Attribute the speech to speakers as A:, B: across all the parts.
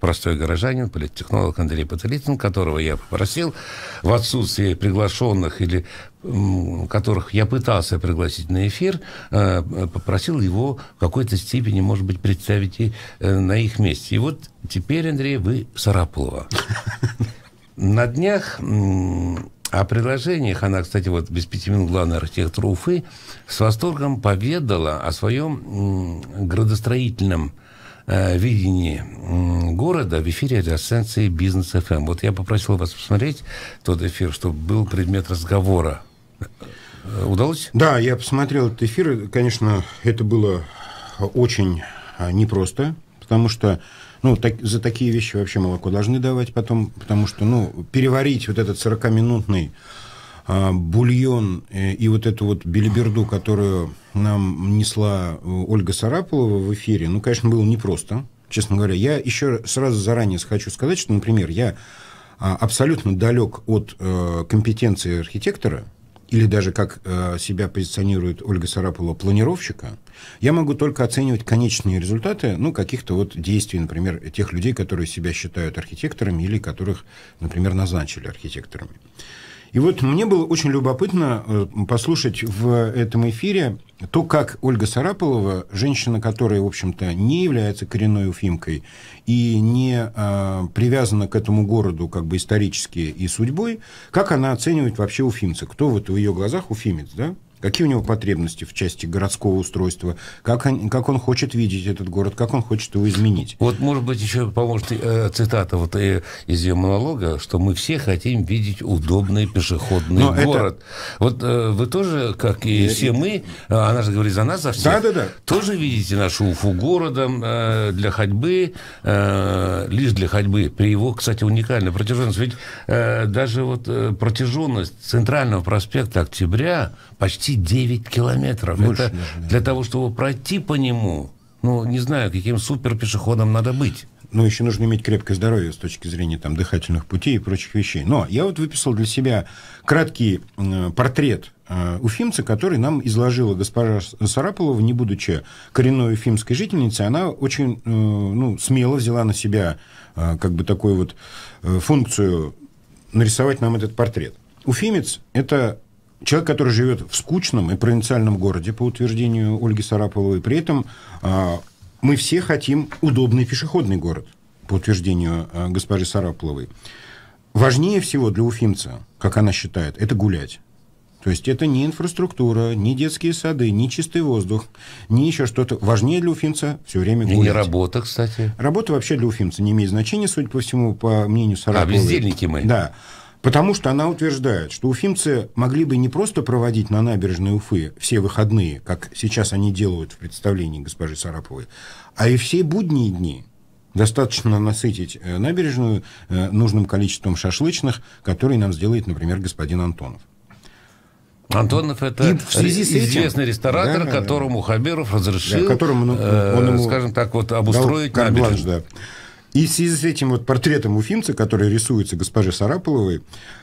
A: простой горожанин, политтехнолог Андрей Потылицын, которого я попросил в отсутствие приглашенных или которых я пытался пригласить на эфир, э, попросил его в какой-то степени, может быть, представить и э, на их месте. И вот теперь, Андрей, вы Сарапулова. На днях о предложениях, она, кстати, вот без пяти минут главный архитектор Уфы, с восторгом поведала о своем градостроительном Э, видении города в эфире радиостанции «Бизнес ФМ». Эм». Вот я попросил вас посмотреть тот эфир, чтобы был
B: предмет разговора. Э, удалось? Да, я посмотрел этот эфир. Конечно, это было очень а, непросто, потому что ну, так, за такие вещи вообще молоко должны давать потом, потому что, ну, переварить вот этот 40-минутный а, бульон э, и вот эту вот белиберду, которую нам несла э, Ольга Сарапулова в эфире, ну, конечно, было непросто, честно говоря. Я еще сразу заранее хочу сказать, что, например, я а, абсолютно далек от э, компетенции архитектора, или даже как себя позиционирует Ольга Сарапова, планировщика, я могу только оценивать конечные результаты ну, каких-то вот действий, например, тех людей, которые себя считают архитекторами или которых, например, назначили архитекторами. И вот мне было очень любопытно э, послушать в этом эфире то, как Ольга Сарапулова, женщина, которая, в общем-то, не является коренной уфимкой и не э, привязана к этому городу как бы исторически и судьбой, как она оценивает вообще уфимца? Кто вот в ее глазах уфимец, да? Какие у него потребности в части городского устройства? Как он, как он хочет видеть этот город? Как он хочет его изменить?
A: Вот, может быть, еще поможет э, цитата вот, э, из ее монолога, что мы все хотим видеть удобный пешеходный Но город. Это... Вот э, вы тоже, как и Я... все мы, э, она же говорит за нас, за всех, да, да, да. тоже видите нашу Уфу городом э, для ходьбы, э, лишь для ходьбы, при его, кстати, уникальной протяженности. Ведь э, даже вот э, протяженность Центрального проспекта Октября почти 29 километров. Больше Это нужно, для да. того,
B: чтобы пройти по нему, ну, не знаю, каким суперпешеходом надо быть. Ну, еще нужно иметь крепкое здоровье с точки зрения там, дыхательных путей и прочих вещей. Но я вот выписал для себя краткий э, портрет э, уфимца, который нам изложила госпожа Сарапулова, не будучи коренной уфимской жительницей. Она очень э, ну, смело взяла на себя э, как бы такую вот э, функцию нарисовать нам этот портрет. Уфимец – это Человек, который живет в скучном и провинциальном городе, по утверждению Ольги Сараповой, при этом э, мы все хотим удобный пешеходный город, по утверждению э, госпожи Сараповой. Важнее всего для уфимца, как она считает, это гулять. То есть это не инфраструктура, не детские сады, не чистый воздух, не еще что-то. Важнее для уфимца все время гулять. И не
A: работа, кстати.
B: Работа вообще для уфимца не имеет значения, судя по всему, по мнению а, Сараповой. А бездельники мы. Да. Потому что она утверждает, что уфимцы могли бы не просто проводить на набережной Уфы все выходные, как сейчас они делают в представлении госпожи Сараповой, а и все будние дни. Достаточно насытить э, набережную э, нужным количеством шашлычных, которые нам сделает, например, господин Антонов.
A: Антонов это в связи с этим, известный ресторатор, да, которому да, Хабиров разрешил, да, которому, ну, э, он ему скажем так, вот обустроить набережную.
B: Да. И в связи с этим вот портретом уфимца, который рисуется госпоже Сараполовой э,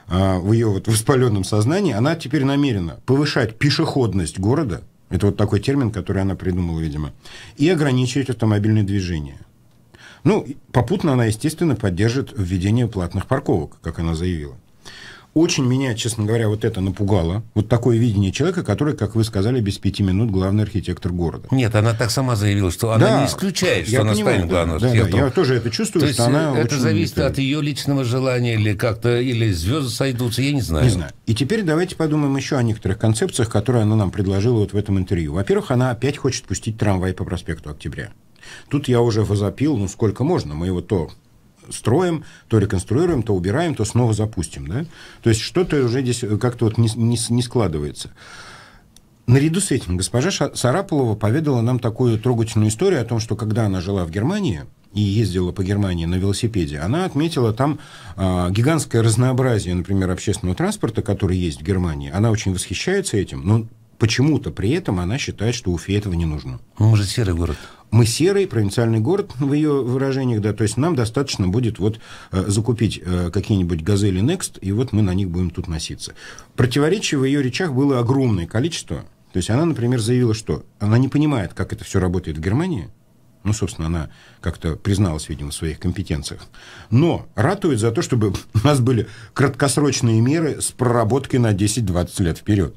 B: а, в ее вот воспаленном сознании, она теперь намерена повышать пешеходность города, это вот такой термин, который она придумала, видимо, и ограничивать автомобильное движение. Ну, попутно она, естественно, поддержит введение платных парковок, как она заявила. Очень меня, честно говоря, вот это напугало. Вот такое видение человека, который, как вы сказали, без пяти минут главный архитектор города.
A: Нет, она так сама заявила, что она да, не исключает, что она понимаю, станет главным да, архитектором. Да, я тоже это чувствую, То что есть она э, Это зависит от ее личного желания или как-то, или звезды сойдутся, я не знаю. Не знаю.
B: И теперь давайте подумаем еще о некоторых концепциях, которые она нам предложила вот в этом интервью. Во-первых, она опять хочет пустить трамвай по проспекту Октября. Тут я уже возопил, ну сколько можно, мы его то строим, то реконструируем, то убираем, то снова запустим. Да? То есть что-то уже здесь э, как-то вот не, не, не складывается. Наряду с этим госпожа Сарапулова поведала нам такую трогательную историю о том, что когда она жила в Германии и ездила по Германии на велосипеде, она отметила там э, гигантское разнообразие, например, общественного транспорта, который есть в Германии. Она очень восхищается этим, но почему-то при этом она считает, что Уфе этого не нужно. Ну, мы же серый город. Мы серый провинциальный город, в ее выражениях, да, то есть нам достаточно будет вот э, закупить э, какие-нибудь «Газели Next», и вот мы на них будем тут носиться. Противоречий в ее речах было огромное количество. То есть она, например, заявила, что она не понимает, как это все работает в Германии, ну, собственно, она как-то призналась, видимо, в своих компетенциях. Но ратует за то, чтобы у нас были краткосрочные меры с проработкой на 10-20 лет вперед.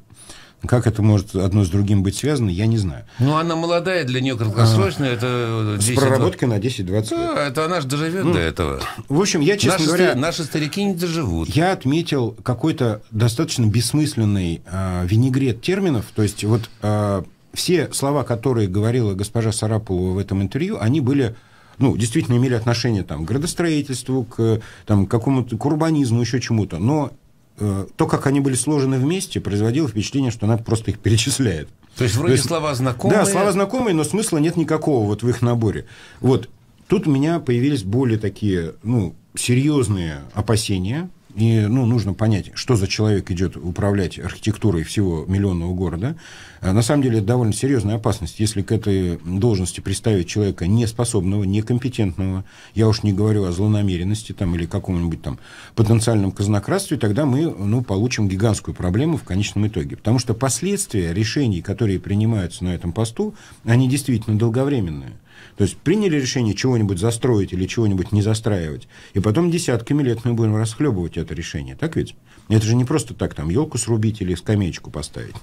B: Как это может одно с другим быть связано, я не знаю.
A: Ну, она молодая, для нее краткосрочная, а, это... 10, с проработкой 20. на 10-20 лет. А, это она же доживет ну, до
B: этого. В общем, я, честно наши говоря... Стар... Наши старики не доживут. Я отметил какой-то достаточно бессмысленный э, винегрет терминов. То есть вот э, все слова, которые говорила госпожа Сарапулова в этом интервью, они были ну, действительно имели отношение там, к градостроительству, к, там, к какому-то к урбанизму, еще чему-то. Но Э, то, как они были сложены вместе, производило впечатление, что она просто их перечисляет. То есть вроде то есть, слова
A: знакомые. Да, слова
B: знакомые, но смысла нет никакого вот в их наборе. Вот тут у меня появились более такие, ну, серьезные опасения, и ну, нужно понять, что за человек идет управлять архитектурой всего миллионного города. А, на самом деле это довольно серьезная опасность, если к этой должности представить человека неспособного, некомпетентного. Я уж не говорю о злонамеренности там, или каком-нибудь там потенциальном казнократстве, тогда мы ну, получим гигантскую проблему в конечном итоге. Потому что последствия решений, которые принимаются на этом посту, они действительно долговременные. То есть приняли решение чего-нибудь застроить или чего-нибудь не застраивать, и потом десятками лет мы будем расхлебывать это решение, так ведь? Это же не просто так, там, елку срубить или скамеечку поставить.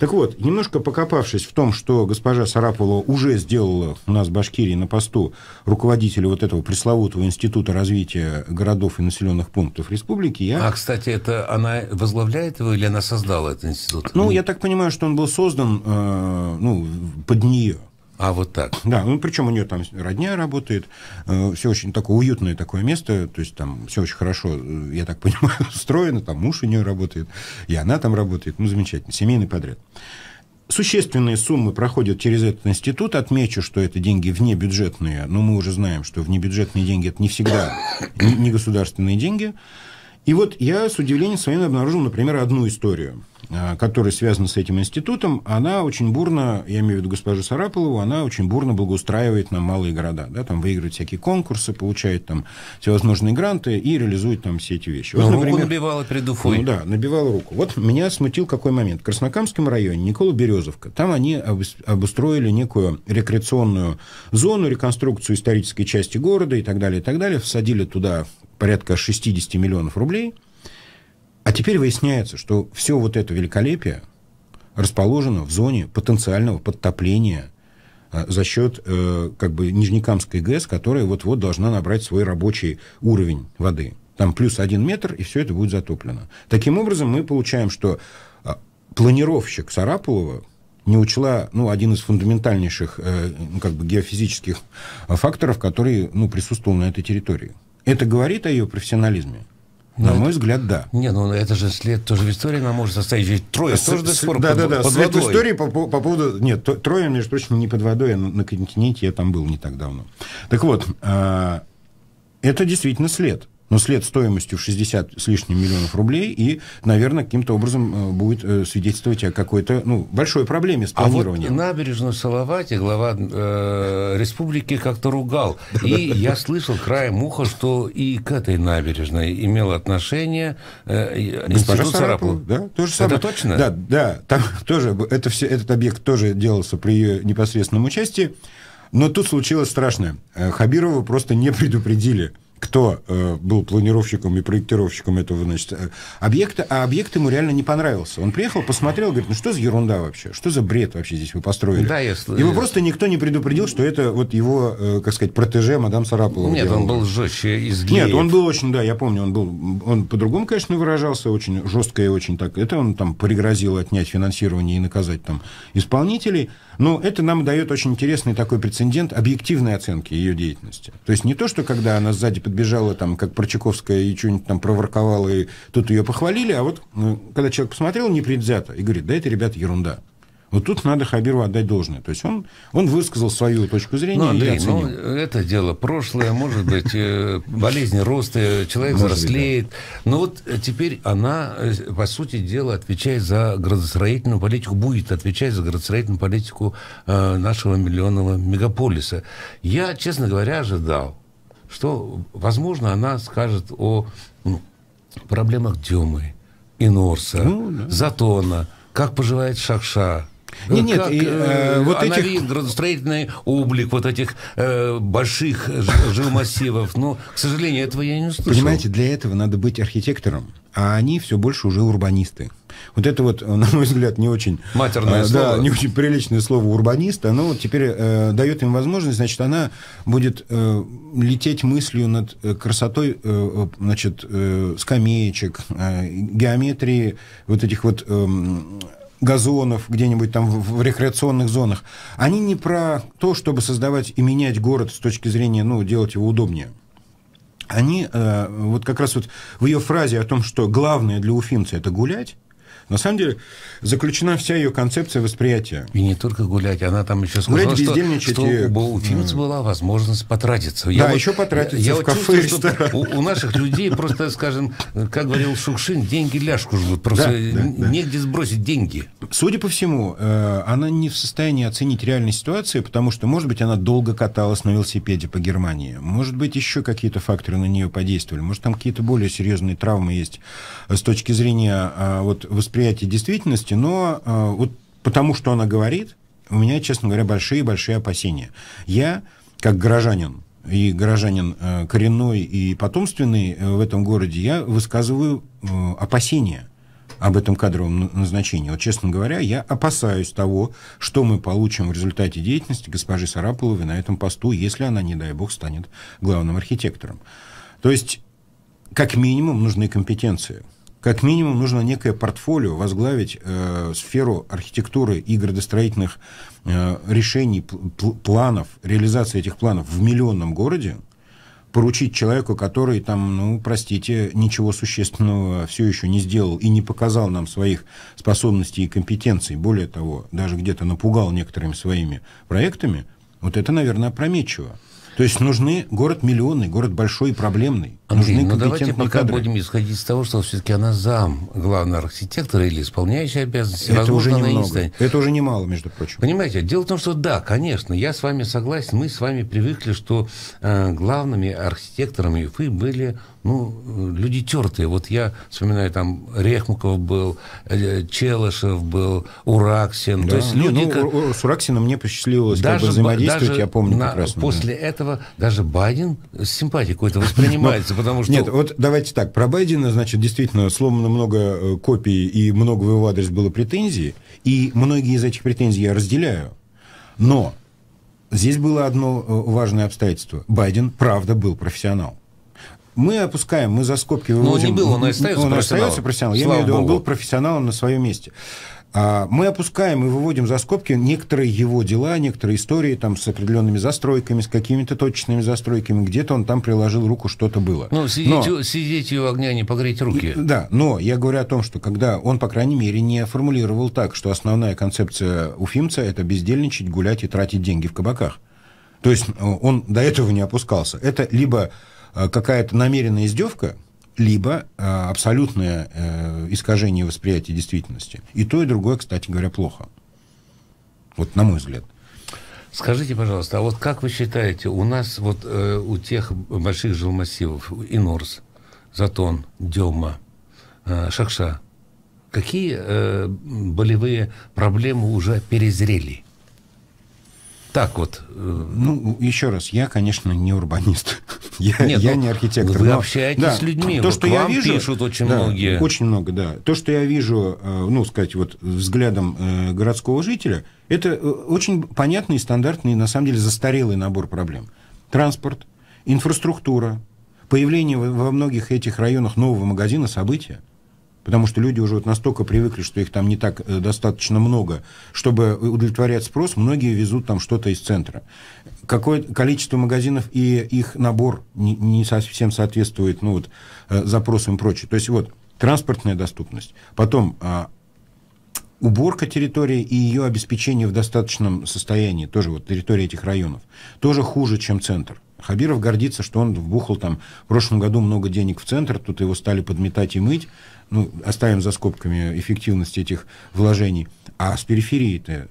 B: Так вот, немножко покопавшись в том, что госпожа Сарапова уже сделала у нас в Башкирии на посту руководителя вот этого пресловутого Института развития городов и населенных пунктов республики, я... А,
A: кстати, это она возглавляет его или она создала этот институт? Ну,
B: я так понимаю, что он был создан э, ну, под нее. А, вот так. Да, ну причем у нее там родня работает, э, все очень такое уютное такое место, то есть там все очень хорошо, э, я так понимаю, устроено, там муж у нее работает, и она там работает, ну замечательно, семейный подряд. Существенные суммы проходят через этот институт. Отмечу, что это деньги внебюджетные, но мы уже знаем, что внебюджетные деньги – это не всегда не государственные деньги. И вот я с удивлением своим обнаружил, например, одну историю – Э, которая связана с этим институтом, она очень бурно, я имею в виду госпожу Сарапову, она очень бурно благоустраивает нам малые города, да, там выигрывает всякие конкурсы, получает там всевозможные гранты и реализует там все эти вещи. Вот, например, руку набивала перед Уфой. Ну да, набивала руку. Вот меня смутил какой момент. В Краснокамском районе, Никола Березовка, там они обустроили некую рекреационную зону, реконструкцию исторической части города и так далее, и так далее, всадили туда порядка 60 миллионов рублей – а теперь выясняется, что все вот это великолепие расположено в зоне потенциального подтопления э, за счет э, как бы Нижнекамской ГЭС, которая вот-вот должна набрать свой рабочий уровень воды. Там плюс один метр, и все это будет затоплено. Таким образом, мы получаем, что э, планировщик Сарапулова не учла ну, один из фундаментальнейших ну, как бы геофизических факторов, который ну, присутствовал на этой территории. Это говорит о ее профессионализме. На ну, мой взгляд, да. Не, ну это же след тоже в истории, она может состоять ведь трое с, тоже до сих пор Да, под, да, да. Под след водой. истории по, по, по поводу... Нет, то, трое, между прочим, не под водой, а на, на континенте я там был не так давно. Так вот, э, это действительно след но след стоимостью в 60 с лишним миллионов рублей и, наверное, каким-то образом э, будет э, свидетельствовать о какой-то ну, большой проблеме с планированием.
A: А вот набережную Салавате глава э, республики как-то ругал. И я слышал краем уха, что и к этой набережной имело отношение э, институт Сарапова. Да, Это точно? Да,
B: да. Там тоже, это все, этот объект тоже делался при ее непосредственном участии. Но тут случилось страшное. Э, Хабирова просто не предупредили кто э, был планировщиком и проектировщиком этого значит, э, объекта, а объект ему реально не понравился. Он приехал, посмотрел, говорит, ну что за ерунда вообще, что за бред вообще здесь вы построили? Да, если... Его просто никто не предупредил, что это вот его, э, как сказать, протеже мадам Сарапулова. Нет, он был
A: жестче из геев. Нет, он
B: был очень, да, я помню, он был, он по-другому, конечно, выражался, очень жестко и очень так. Это он там пригрозил отнять финансирование и наказать там исполнителей. Но это нам дает очень интересный такой прецедент объективной оценки ее деятельности. То есть не то, что когда она сзади подбежала там, как Прочаковская, и что-нибудь там проворковала, и тут ее похвалили, а вот ну, когда человек посмотрел непредвзято и говорит, да это, ребята, ерунда. Вот тут надо Хабирову отдать должное. То есть он, он высказал свою точку зрения. Ну, Андрей, ну,
A: это дело прошлое, может быть, э, болезни роста, человек взрослеет. Но вот э, теперь она, э, по сути дела, отвечает за градостроительную политику, будет отвечать за градостроительную политику нашего миллионного мегаполиса. Я, честно говоря, ожидал, что, возможно, она скажет о ну, проблемах Дюмы, Инорса, ну, да. Затона, как поживает Шакша,
B: Э, нет, нет, как, и, э, э вот этих...
A: градостроительный облик вот этих э, больших жилмассивов. Но, ну, к сожалению, этого я не услышал. Понимаете,
B: для этого надо быть архитектором, а они все больше уже урбанисты. Вот это вот, э, на мой взгляд, не очень... Матерное э, слово. Да, не очень приличное слово урбанист. Оно вот теперь э, дает им возможность, значит, она будет э, лететь мыслью над красотой, э, значит, э, скамеечек, э, геометрии вот этих вот... Э, газонов где-нибудь там в, в рекреационных зонах, они не про то, чтобы создавать и менять город с точки зрения, ну, делать его удобнее они, э, вот как раз вот в ее фразе о том, что главное для уфимца – это гулять, на самом деле заключена вся ее концепция восприятия. И не только гулять, она там еще сказала, гулять, что, что у, у была возможность потратиться. Да, я да, вот, еще потратиться я, я в кафе, чувствую,
A: что у, у наших людей просто, скажем, как говорил Шукшин, деньги ляжку ждут, просто да, да, негде да. сбросить деньги.
B: Судя по всему, э, она не в состоянии оценить реальную ситуацию, потому что, может быть, она долго каталась на велосипеде по Германии, может быть, еще какие-то факторы на нее подействовали, может, там какие-то более серьезные травмы есть э, с точки зрения э, вот, восприятия восприятие действительности, но э, вот потому, что она говорит, у меня, честно говоря, большие-большие опасения. Я, как горожанин, и горожанин э, коренной и потомственный э, в этом городе, я высказываю э, опасения об этом кадровом назначении. Вот, честно говоря, я опасаюсь того, что мы получим в результате деятельности госпожи Сараповой на этом посту, если она, не дай бог, станет главным архитектором. То есть, как минимум, нужны компетенции – как минимум нужно некое портфолио возглавить э, сферу архитектуры и градостроительных э, решений, пл- планов, реализации этих планов в миллионном городе, поручить человеку, который там, ну, простите, ничего существенного все еще не сделал и не показал нам своих способностей и компетенций, более того, даже где-то напугал некоторыми своими проектами, вот это, наверное, опрометчиво. То есть нужны город миллионный, город большой и проблемный. А Андрей, ну давайте пока будем
A: исходить из того, что все-таки она зам главного архитектора или исполняющая обязанности. Это уже немного. это уже немало, между прочим. Понимаете, дело в том, что да, конечно, я с вами согласен, мы с вами привыкли, что э, главными архитекторами Уфы были ну, люди тертые. Вот я вспоминаю, там Рехмуков был, э, Челышев был, Ураксин. Да. То есть люди, ну,
B: ну, как... С Ураксином мне посчастливилось даже, как бы взаимодействовать, даже я помню на... прекрасно. После
A: да. этого даже Байден с симпатией какой-то воспринимается ну, потому что... Нет,
B: вот давайте так, про Байдена, значит, действительно, сломано много э, копий и много в его адрес было претензий, и многие из этих претензий я разделяю. Но здесь было одно э, важное обстоятельство. Байден, правда, был профессионал. Мы опускаем, мы за скобки выводим... Ну, Но он не был, он остается он профессионалом. Остается профессионалом. Я имею в виду, он был профессионалом на своем месте. А мы опускаем и выводим за скобки некоторые его дела, некоторые истории там с определенными застройками, с какими-то точечными застройками. Где-то он там приложил руку, что-то было. Ну, сидеть, но,
A: сидеть у огня, не погреть руки.
B: Да, но я говорю о том, что когда он, по крайней мере, не формулировал так, что основная концепция уфимца – это бездельничать, гулять и тратить деньги в кабаках. То есть э, он до этого не опускался. Это либо э, какая-то намеренная издевка, либо э, абсолютное э, искажение восприятия действительности. И то, и другое, кстати говоря, плохо. Вот на мой взгляд.
A: Скажите, пожалуйста, а вот как вы считаете, у нас вот э, у тех больших жилмассивов, Инорс, Затон, Дема, э, Шакша, какие э, болевые проблемы уже перезрели?
B: Так вот. Э, ну, еще раз, я, конечно, не урбанист. я, Нет, я ну, не архитектор. Вы но... общаетесь да, с людьми. То, вот что я вижу, пишут очень да, многие. Очень много, да. То, что я вижу, э, ну, сказать, вот взглядом э, городского жителя, это очень понятный, стандартный, на самом деле, застарелый набор проблем. Транспорт, инфраструктура, появление во многих этих районах нового магазина события. Потому что люди уже вот настолько привыкли, что их там не так э, достаточно много. Чтобы удовлетворять спрос, многие везут там что-то из центра. Какое количество магазинов и их набор не, не совсем соответствует ну, вот, э, запросам и прочее. То есть вот транспортная доступность, потом а, уборка территории и ее обеспечение в достаточном состоянии, тоже вот территория этих районов, тоже хуже, чем центр. Хабиров гордится, что он вбухал там в прошлом году много денег в центр, тут его стали подметать и мыть, ну, оставим за скобками эффективность этих вложений. А с периферии-то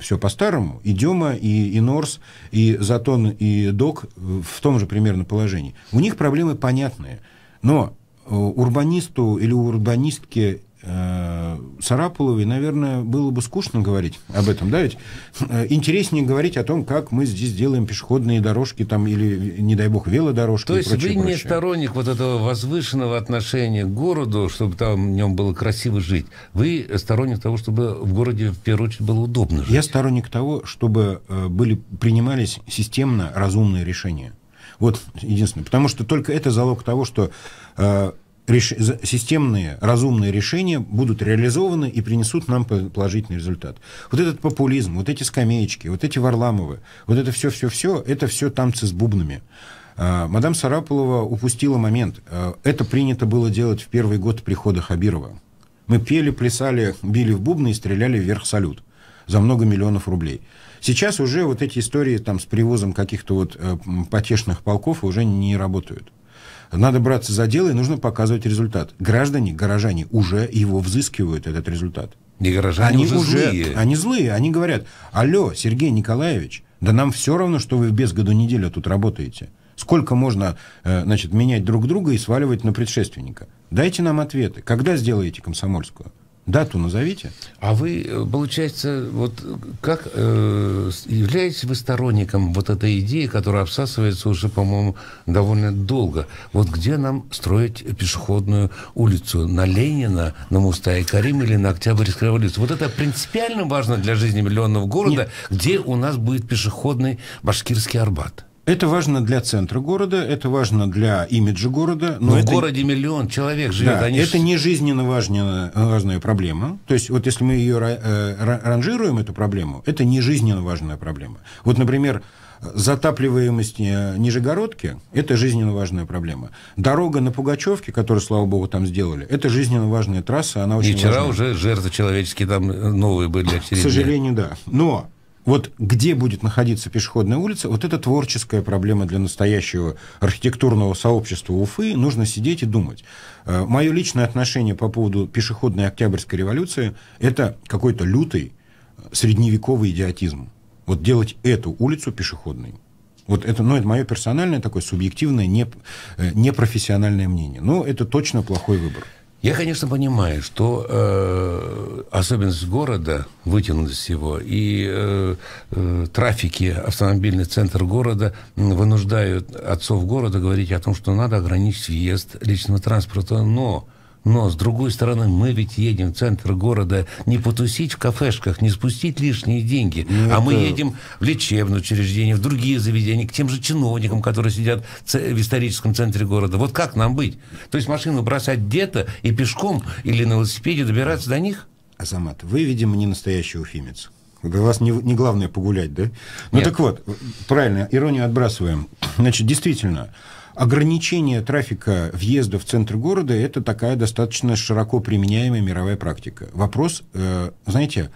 B: все по-старому. И Дема, и, и Норс, и Затон, и Док в том же примерно положении. У них проблемы понятные. Но э, урбанисту или урбанистке Э, Сарапуловой, наверное, было бы скучно говорить об этом, да, ведь э, интереснее говорить о том, как мы здесь делаем пешеходные дорожки там или, не дай бог, велодорожки. То есть прочее, вы не прочее.
A: сторонник вот этого возвышенного отношения к городу, чтобы там в нем было красиво жить. Вы сторонник того, чтобы в городе в первую очередь было удобно жить. Я
B: сторонник того, чтобы э, были, принимались системно разумные решения. Вот единственное. Потому что только это залог того, что реш... системные, разумные решения будут реализованы и принесут нам положительный результат. Вот этот популизм, вот эти скамеечки, вот эти Варламовы, вот это все-все-все, это все танцы с бубнами. А, мадам Сарапулова упустила момент. А, это принято было делать в первый год прихода Хабирова. Мы пели, плясали, били в бубны и стреляли вверх салют за много миллионов рублей. Сейчас уже вот эти истории там, с привозом каких-то вот э, потешных полков уже не работают. Надо браться за дело и нужно показывать результат. Граждане, горожане уже его взыскивают, этот результат.
A: И горожане они уже, злые.
B: Они злые, они говорят, алло, Сергей Николаевич, да нам все равно, что вы без году неделя тут работаете. Сколько можно э, значит, менять друг друга и сваливать на предшественника? Дайте нам ответы. Когда сделаете комсомольскую? Дату назовите.
A: А вы, э, получается, вот как э, являетесь вы сторонником вот этой идеи, которая обсасывается уже, по-моему, довольно долго? Вот где нам строить пешеходную улицу? На Ленина, на Мустая Карим или на Октябрьской революции? Вот это принципиально важно для жизни миллионного города, Нет. где у нас
B: будет пешеходный башкирский Арбат. Это важно для центра города, это важно для имиджа города. Но, но ну, это... в
A: городе миллион человек живет. Да, они это
B: не жизненно важная, важная проблема. То есть вот если мы ее э, ранжируем, эту проблему, это не жизненно важная проблема. Вот, например, затапливаемость Нижегородки – это жизненно важная проблема. Дорога на Пугачевке, которую, слава богу, там сделали, это жизненно важная трасса, она очень И вчера важна.
A: уже жертвы человеческие там э, новые были. К сожалению,
B: да. Но вот где будет находиться пешеходная улица, вот это творческая проблема для настоящего архитектурного сообщества Уфы. Нужно сидеть и думать. Э, мое личное отношение по поводу пешеходной Октябрьской революции – это какой-то лютый э, средневековый идиотизм. Вот делать эту улицу пешеходной. Вот это, ну, это мое персональное такое субъективное, не, э, непрофессиональное мнение. Но это точно плохой выбор. Я, конечно, понимаю, что
A: э, особенность города, вытянутость его, и э, э, трафики, автомобильный центр города вынуждают отцов города говорить о том, что надо ограничить въезд личного транспорта. Но но, с другой стороны, мы ведь едем в центр города не потусить в кафешках, не спустить лишние деньги, ну, а мы едем в лечебное учреждение, в другие заведения, к тем же чиновникам, которые сидят в историческом центре города. Вот как нам быть? То есть машину бросать где-то и пешком или на велосипеде добираться
B: до них? Азамат, вы, видимо, не настоящий уфимец. Для вас не, не главное погулять, да? Ну Нет. Ну так вот, правильно, иронию отбрасываем. Значит, действительно, ограничение трафика въезда в центр города – это такая достаточно широко применяемая мировая практика. Вопрос, э, знаете,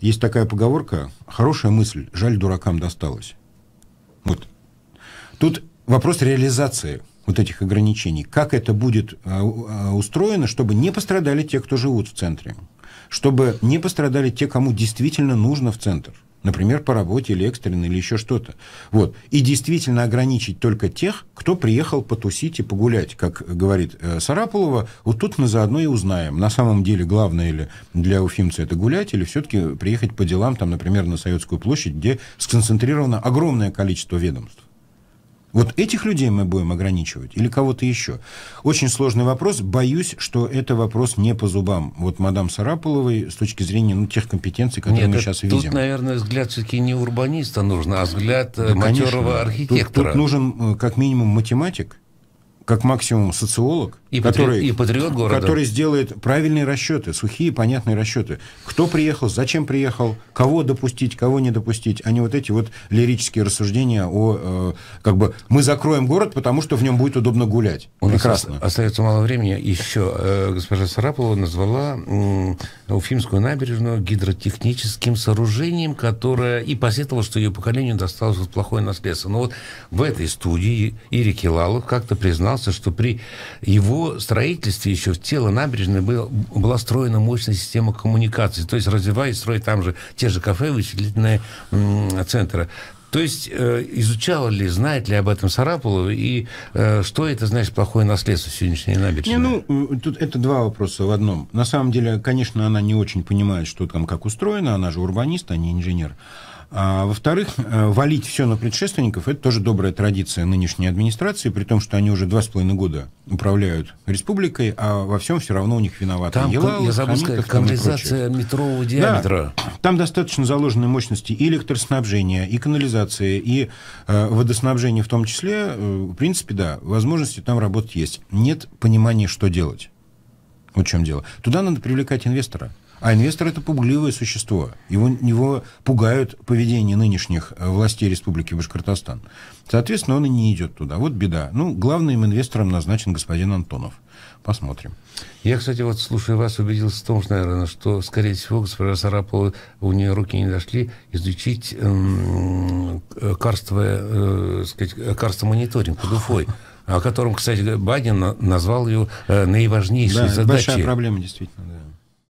B: есть такая поговорка, хорошая мысль, жаль, дуракам досталось. Вот. Тут вопрос реализации вот этих ограничений. Как это будет э, э, устроено, чтобы не пострадали те, кто живут в центре, чтобы не пострадали те, кому действительно нужно в центр – например, по работе или экстренно, или еще что-то. Вот. И действительно ограничить только тех, кто приехал потусить и погулять, как говорит э, Сарапулова, вот тут мы заодно и узнаем, на самом деле главное ли для уфимца это гулять, или все-таки приехать по делам, там, например, на Советскую площадь, где сконцентрировано огромное количество ведомств. Вот этих людей мы будем ограничивать или кого-то еще? Очень сложный вопрос. Боюсь, что это вопрос не по зубам. Вот мадам Сарапуловой с точки зрения ну, тех компетенций, которые Нет, мы сейчас тут, видим. Тут,
A: наверное, взгляд все-таки не урбаниста нужно, а взгляд да, э, ну, матерого конечно. архитектора. Тут, тут
B: нужен э, как минимум математик, как максимум социолог, и который, патри... и патриот города. который сделает правильные расчеты, сухие, понятные расчеты. Кто приехал, зачем приехал, кого допустить, кого не допустить, а не вот эти вот лирические рассуждения о, э, как бы, мы закроем город, потому что в нем будет удобно гулять. У Прекрасно.
A: Нас остается мало времени. Еще э, госпожа Сарапова назвала э, Уфимскую набережную гидротехническим сооружением, которое и посетовало, что ее поколению досталось вот плохое наследство. Но вот в этой студии Ирик Елалов как-то признался, признался, что при его строительстве еще в тело набережной был, была строена мощная система коммуникации, то есть развивая и строя там же те же кафе, вычислительные центры. То есть э, изучала ли, знает ли об этом Сарапулов и э, что это, значит, плохое наследство сегодняшней набережной?
B: Не, ну, э, тут это два вопроса в одном. На самом деле, конечно, она не очень понимает, что там как устроено, она же урбанист, а не инженер. А, во-вторых, э, валить все на предшественников – это тоже добрая традиция нынешней администрации, при том, что они уже два с половиной года управляют республикой, а во всем все равно у них виноваты. Там, Елау, я забыл сказать, канализация метрового диаметра. Да, там достаточно заложенной мощности и электроснабжения, и канализации, и э, водоснабжения в том числе. Э, в принципе, да, возможности там работать есть. Нет понимания, что делать. Вот в чем дело. Туда надо привлекать инвестора – а инвестор это пугливое существо. Его, его пугают поведение нынешних э, властей Республики Башкортостан. Соответственно, он и не идет туда. Вот беда. Ну, главным инвестором назначен господин Антонов. Посмотрим.
A: Я, кстати, вот слушая вас, убедился в том, что, наверное, что, скорее всего, госпожа Сарапова, у нее руки не дошли изучить эм, карстовое, э, сказать, карстомониторинг под Уфой о котором, кстати, Бадин назвал ее э, наиважнейшей да, задачей. большая
B: проблема, действительно. Да.